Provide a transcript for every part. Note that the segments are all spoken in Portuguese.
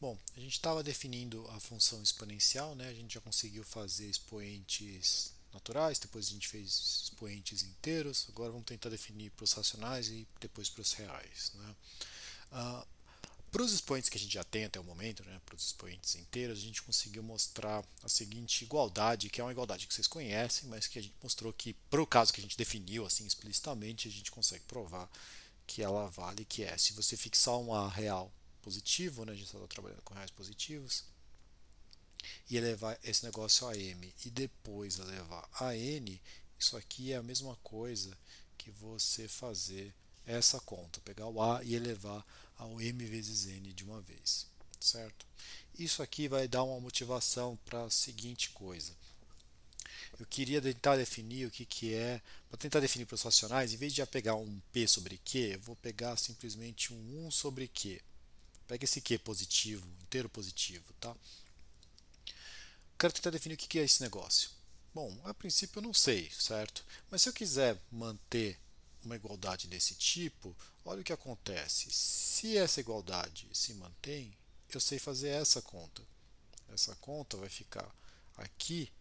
Bom, a gente estava definindo a função exponencial, né? a gente já conseguiu fazer expoentes naturais, depois a gente fez expoentes inteiros, agora vamos tentar definir para os racionais e depois para os reais. Né? Ah, para os expoentes que a gente já tem até o momento, né? para os expoentes inteiros, a gente conseguiu mostrar a seguinte igualdade, que é uma igualdade que vocês conhecem, mas que a gente mostrou que, para o caso que a gente definiu assim explicitamente, a gente consegue provar que ela vale, que é se você fixar uma real positivo, né? a gente está trabalhando com reais positivos, e elevar esse negócio a m e depois elevar a n, isso aqui é a mesma coisa que você fazer essa conta, pegar o a e elevar ao m vezes n de uma vez, certo? Isso aqui vai dar uma motivação para a seguinte coisa. Eu queria tentar definir o que, que é, para tentar definir para os racionais, em vez de já pegar um p sobre q, eu vou pegar simplesmente um 1 sobre q. Pega esse Q positivo, inteiro positivo, tá? Quero tentar definir o que é esse negócio. Bom, a princípio eu não sei, certo? Mas se eu quiser manter uma igualdade desse tipo, olha o que acontece. Se essa igualdade se mantém, eu sei fazer essa conta. Essa conta vai ficar aqui,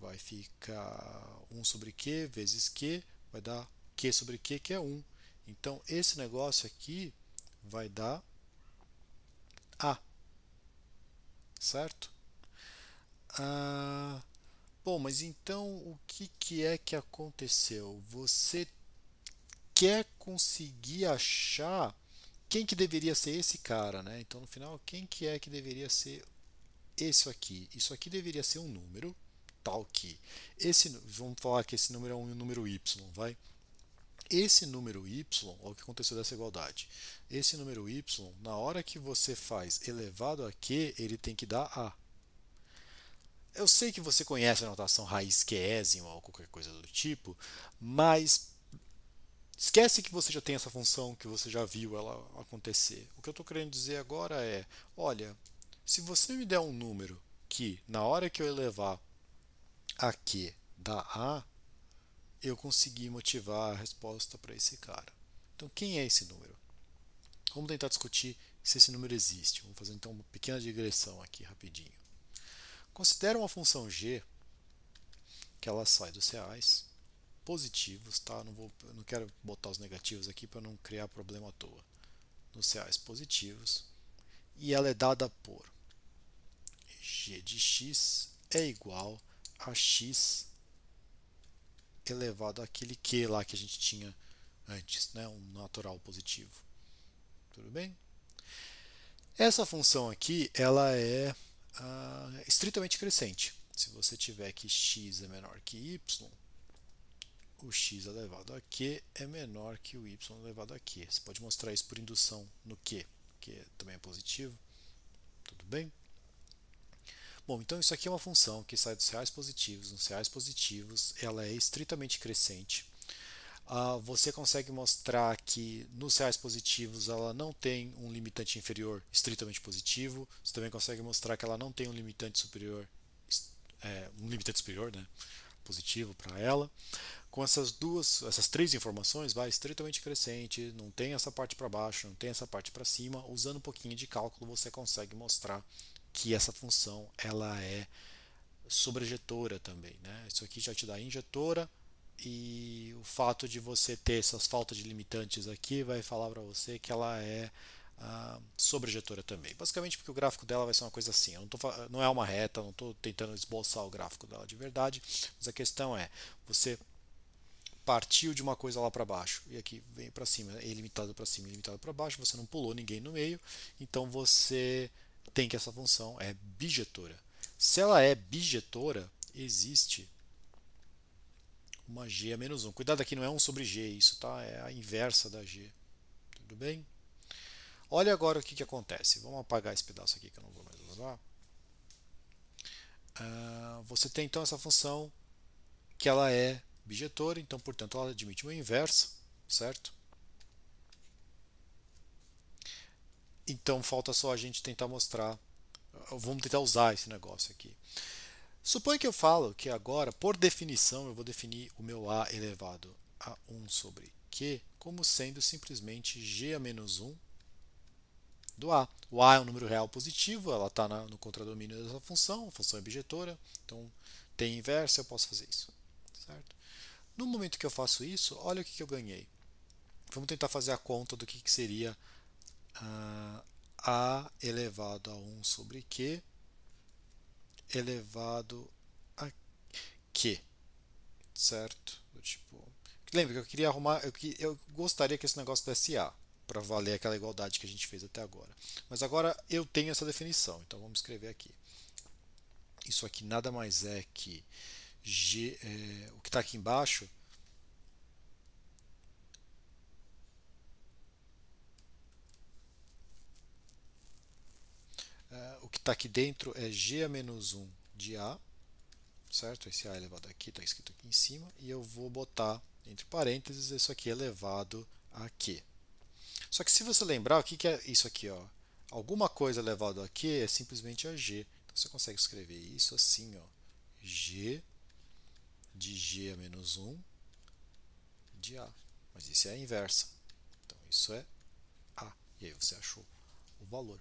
vai ficar 1 sobre q vezes q, vai dar q sobre q, que é 1. Então, esse negócio aqui vai dar a. Certo? Ah, bom, mas então o que, que é que aconteceu? Você quer conseguir achar quem que deveria ser esse cara, né? Então no final, quem que é que deveria ser isso aqui? Isso aqui deveria ser um número tal que esse, vamos falar que esse número é um número y, vai? Esse número y, olha o que aconteceu dessa igualdade. Esse número y, na hora que você faz elevado a q, ele tem que dar a. Eu sei que você conhece a notação raiz quesima ou qualquer coisa do tipo, mas esquece que você já tem essa função, que você já viu ela acontecer. O que eu estou querendo dizer agora é, olha, se você me der um número que, na hora que eu elevar a q dá a, eu consegui motivar a resposta para esse cara. Então, quem é esse número? Vamos tentar discutir se esse número existe. Vamos fazer então uma pequena digressão aqui rapidinho. Considera uma função g que ela sai dos reais positivos, tá? Não, vou, não quero botar os negativos aqui para não criar problema à toa. Nos reais positivos e ela é dada por g de x é igual a x elevado àquele Q lá que a gente tinha antes, né? um natural positivo. Tudo bem? Essa função aqui ela é ah, estritamente crescente. Se você tiver que x é menor que y, o x é elevado a q é menor que o y elevado a q. Você pode mostrar isso por indução no q, que também é positivo. Tudo bem? Bom, então isso aqui é uma função que sai dos reais positivos. Nos reais positivos, ela é estritamente crescente. Ah, você consegue mostrar que nos reais positivos ela não tem um limitante inferior estritamente positivo. Você também consegue mostrar que ela não tem um limitante superior, é, um limitante superior, né? positivo para ela. Com essas duas, essas três informações, vai estritamente crescente, não tem essa parte para baixo, não tem essa parte para cima. Usando um pouquinho de cálculo, você consegue mostrar que essa função ela é sobrejetora também. Né? Isso aqui já te dá injetora e o fato de você ter essas faltas de limitantes aqui vai falar para você que ela é ah, sobrejetora também. Basicamente porque o gráfico dela vai ser uma coisa assim. Não, tô, não é uma reta, não estou tentando esboçar o gráfico dela de verdade, mas a questão é você partiu de uma coisa lá para baixo e aqui vem para cima, é limitado para cima, é limitado para baixo, você não pulou ninguém no meio, então você tem que essa função é bijetora. Se ela é bijetora, existe uma g a menos 1. Cuidado aqui, não é 1 sobre g, isso tá? é a inversa da g. Tudo bem? Olha agora o que, que acontece. Vamos apagar esse pedaço aqui que eu não vou mais usar. Uh, você tem então essa função que ela é bijetora, então, portanto, ela admite uma inversa, certo? Então falta só a gente tentar mostrar, vamos tentar usar esse negócio aqui. Suponha que eu falo que agora, por definição, eu vou definir o meu A elevado a 1 sobre Q como sendo simplesmente G a menos 1 do A. O A é um número real positivo, ela está no contradomínio dessa função, a função é objetora, então tem inversa, eu posso fazer isso. Certo? No momento que eu faço isso, olha o que, que eu ganhei. Vamos tentar fazer a conta do que, que seria uh, a elevado a 1 sobre q elevado a q, certo? Tipo, lembra que eu queria arrumar, eu, eu gostaria que esse negócio desse a para valer aquela igualdade que a gente fez até agora. Mas agora eu tenho essa definição, então vamos escrever aqui. Isso aqui nada mais é que G, é, o que está aqui embaixo É, o que está aqui dentro é g a menos 1 de A, certo? Esse A elevado aqui está escrito aqui em cima, e eu vou botar entre parênteses isso aqui elevado a Q. Só que se você lembrar, o que, que é isso aqui? Ó? Alguma coisa elevado a Q é simplesmente a G. Então você consegue escrever isso assim, ó, G de G a menos 1 de A. Mas isso é a inversa. Então isso é A. E aí você achou o valor.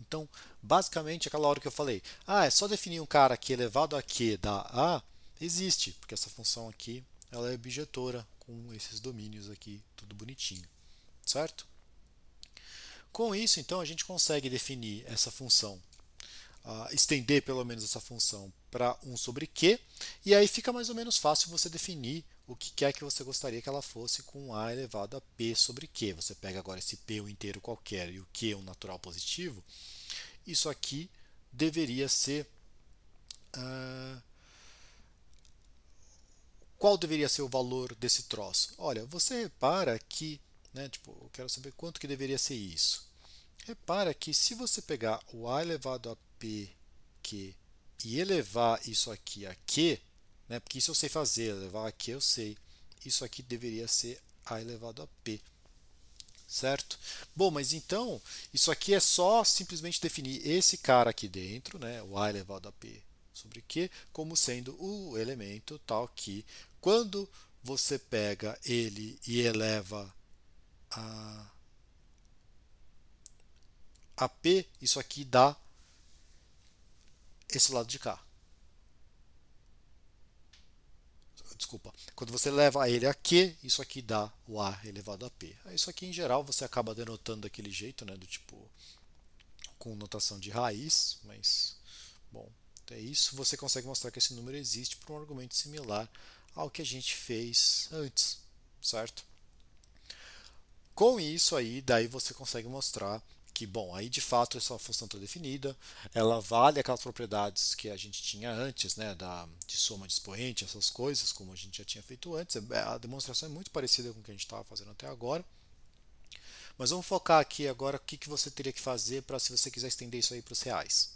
Então, basicamente, aquela hora que eu falei, ah, é só definir um cara que elevado a q dá a, existe, porque essa função aqui ela é bijetora com esses domínios aqui, tudo bonitinho, certo? Com isso, então, a gente consegue definir essa função, uh, estender pelo menos essa função para 1 sobre q, e aí fica mais ou menos fácil você definir o que quer que você gostaria que ela fosse com A elevado a P sobre Q. Você pega agora esse P um inteiro qualquer e o Q um natural positivo, isso aqui deveria ser... Uh, qual deveria ser o valor desse troço? Olha, você repara que, né, tipo, eu quero saber quanto que deveria ser isso. Repara que se você pegar o a elevado a p, q e elevar isso aqui a q, né? porque isso eu sei fazer, elevar aqui eu sei. Isso aqui deveria ser A elevado a P. Certo? Bom, mas então, isso aqui é só simplesmente definir esse cara aqui dentro, né? o A elevado a P sobre Q, como sendo o elemento tal que, quando você pega ele e eleva a, a P, isso aqui dá esse lado de cá. desculpa, quando você leva ele a Q, isso aqui dá o A elevado a P. Isso aqui, em geral, você acaba denotando daquele jeito, né, do tipo, com notação de raiz, mas, bom, é isso. Você consegue mostrar que esse número existe por um argumento similar ao que a gente fez antes, certo? Com isso aí, daí você consegue mostrar que, bom, aí de fato essa função está definida, ela vale aquelas propriedades que a gente tinha antes, né, da, de soma de expoente, essas coisas, como a gente já tinha feito antes. É, a demonstração é muito parecida com o que a gente estava fazendo até agora. Mas vamos focar aqui agora o que, que você teria que fazer para se você quiser estender isso aí para os reais.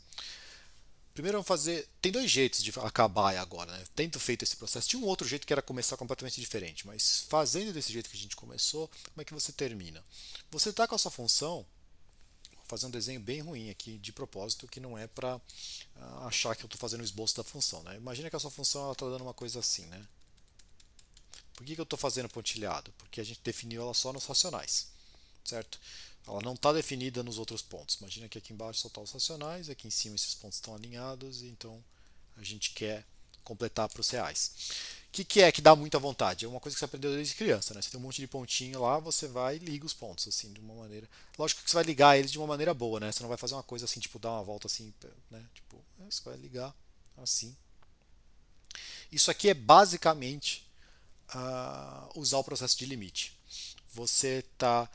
Primeiro vamos fazer. Tem dois jeitos de acabar agora, né? Tendo feito esse processo. Tinha um outro jeito que era começar completamente diferente, mas fazendo desse jeito que a gente começou, como é que você termina? Você está com a sua função fazer um desenho bem ruim aqui, de propósito, que não é para ah, achar que eu estou fazendo o esboço da função. Né? Imagina que a sua função está dando uma coisa assim. Né? Por que, que eu estou fazendo pontilhado? Porque a gente definiu ela só nos racionais. Certo? Ela não está definida nos outros pontos. Imagina que aqui embaixo só está os racionais, aqui em cima esses pontos estão alinhados, então a gente quer completar para os reais que, que é que dá muita vontade? É uma coisa que você aprendeu desde criança, né? Você tem um monte de pontinho lá, você vai e liga os pontos, assim, de uma maneira. Lógico que você vai ligar eles de uma maneira boa, né? Você não vai fazer uma coisa assim, tipo, dar uma volta assim, né? Tipo, é, você vai ligar assim. Isso aqui é basicamente uh, usar o processo de limite. Você tá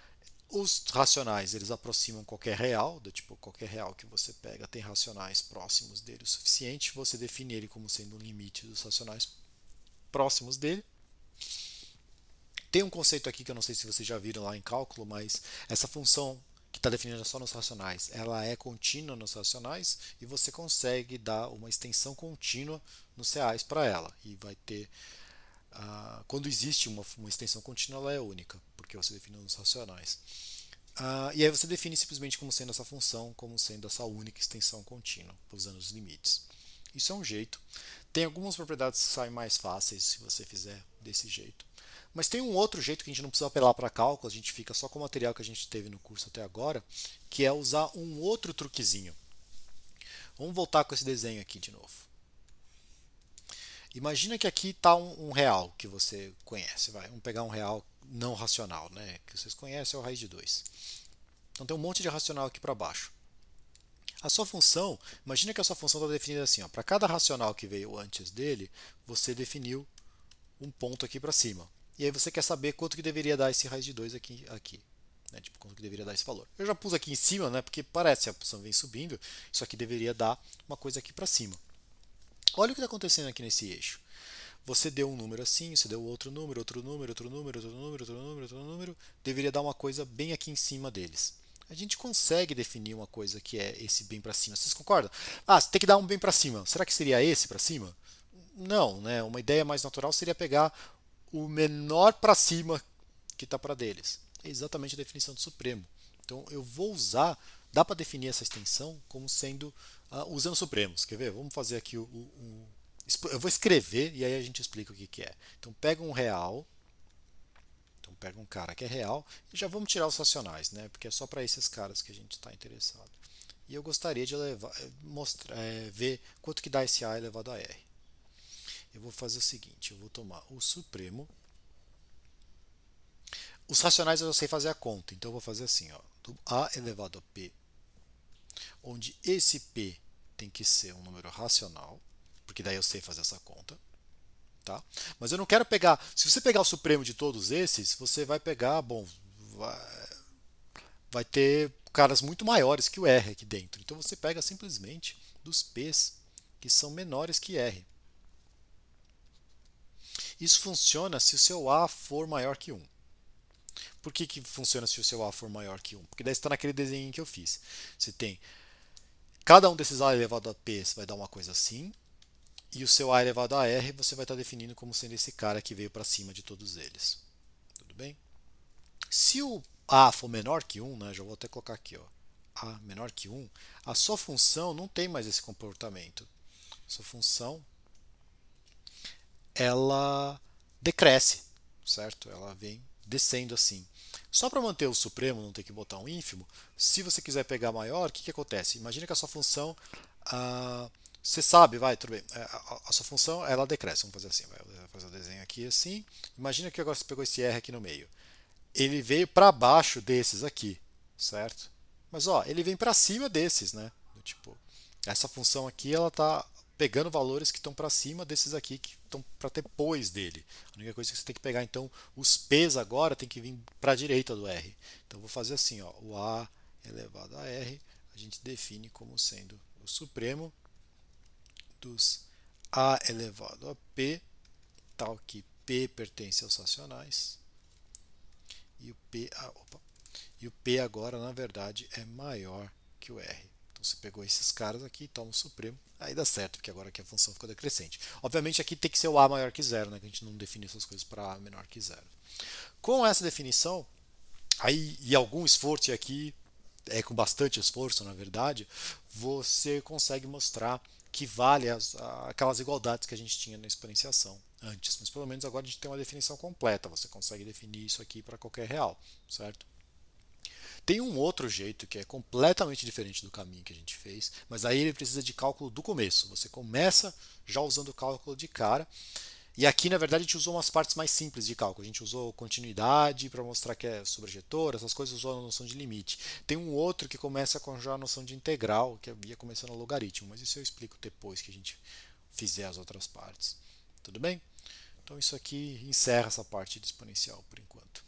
os racionais eles aproximam qualquer real, do tipo qualquer real que você pega tem racionais próximos dele o suficiente, você define ele como sendo um limite dos racionais próximos dele. Tem um conceito aqui que eu não sei se vocês já viram lá em cálculo, mas essa função que está definida é só nos racionais, ela é contínua nos racionais e você consegue dar uma extensão contínua nos reais para ela. E vai ter, ah, quando existe uma, uma, extensão contínua, ela é única, porque você definiu nos racionais. Ah, e aí você define simplesmente como sendo essa função, como sendo essa única extensão contínua, usando os limites. Isso é um jeito tem algumas propriedades que saem mais fáceis se você fizer desse jeito. Mas tem um outro jeito que a gente não precisa apelar para cálculo, a gente fica só com o material que a gente teve no curso até agora, que é usar um outro truquezinho. Vamos voltar com esse desenho aqui de novo. Imagina que aqui está um, um, real que você conhece. Vai. Vamos pegar um real não racional, né? que vocês conhecem, é o raiz de 2. Então tem um monte de racional aqui para baixo. A sua função, imagina que a sua função está definida assim, para cada racional que veio antes dele, você definiu um ponto aqui para cima. E aí você quer saber quanto que deveria dar esse raiz de 2 aqui, aqui. Né? Tipo, quanto que deveria dar esse valor. Eu já pus aqui em cima, né? porque parece, a função vem subindo, isso aqui deveria dar uma coisa aqui para cima. Olha o que está acontecendo aqui nesse eixo. Você deu um número assim, você deu outro número, outro número, outro número, outro número, outro número, outro número, deveria dar uma coisa bem aqui em cima deles a gente consegue definir uma coisa que é esse bem para cima. Vocês concordam? Ah, você tem que dar um bem para cima. Será que seria esse para cima? Não, né? Uma ideia mais natural seria pegar o menor para cima que está para deles. É exatamente a definição do supremo. Então eu vou usar, dá para definir essa extensão como sendo uh, usando supremos. Quer ver? Vamos fazer aqui o, o, o, eu vou escrever e aí a gente explica o que, que é. Então pega um real pega um cara que é real e já vamos tirar os racionais, né? Porque é só para esses caras que a gente está interessado. E eu gostaria de eh, mostrar, é, eh, ver quanto que dá esse A elevado a R. Eu vou fazer o seguinte, eu vou tomar o supremo. Os racionais eu sei fazer a conta, então eu vou fazer assim, ó, do A elevado a P, onde esse P tem que ser um número racional, porque daí eu sei fazer essa conta. Tá? Mas eu não quero pegar. Se você pegar o Supremo de todos esses, você vai pegar, bom, vai, vai ter caras muito maiores que o R aqui dentro. Então você pega simplesmente dos P's que são menores que R. Isso funciona se o seu A for maior que 1. Por que, que funciona se o seu A for maior que 1? Porque daí está naquele desenho que eu fiz. Você tem cada um desses A elevado a P vai dar uma coisa assim, e o seu A elevado a R você vai estar definindo como sendo esse cara que veio para cima de todos eles. Tudo bem? Se o A for menor que 1, né, já vou até colocar aqui, ó, A menor que 1, a sua função não tem mais esse comportamento. A sua função ela decresce, certo? Ela vem descendo assim. Só para manter o supremo, não ter que botar um ínfimo, se você quiser pegar maior, o que, que acontece? Imagina que a sua função... Ah, você sabe, vai, tudo bem. É, a, sua função, ela decresce. Vamos fazer assim, vai fazer o desenho aqui assim. Imagina que agora você pegou esse R aqui no meio. Ele veio para baixo desses aqui, certo? Mas, ó, ele vem para cima desses, né? Do tipo, essa função aqui, ela tá pegando valores que estão para cima desses aqui, que estão para depois dele. A única coisa que você tem que pegar, então, os P's agora tem que vir para a direita do R. Então, vou fazer assim, ó, o A elevado a R, a gente define como sendo o supremo dos A elevado a P, tal que P pertence aos racionais, e o P, ah, opa, e o P agora, na verdade, é maior que o R. Então você pegou esses caras aqui, e toma o supremo, aí dá certo, porque agora aqui a função ficou decrescente. Obviamente aqui tem que ser o A maior que zero, né? que a gente não define essas coisas para A menor que zero. Com essa definição, aí, e algum esforço, e aqui é com bastante esforço, na verdade, você consegue mostrar que vale as, aquelas igualdades que a gente tinha na exponenciação antes, mas pelo menos agora a gente tem uma definição completa, você consegue definir isso aqui para qualquer real, certo? Tem um outro jeito que é completamente diferente do caminho que a gente fez, mas aí ele precisa de cálculo do começo. Você começa já usando o cálculo de cara, e aqui, na verdade, a gente usou umas partes mais simples de cálculo. A gente usou continuidade para mostrar que é sobrejetor, essas coisas usou a noção de limite. Tem um outro que começa a conjugar a noção de integral, que ia começando no logaritmo, mas isso eu explico depois que a gente fizer as outras partes. Tudo bem? Então isso aqui encerra essa parte de exponencial por enquanto.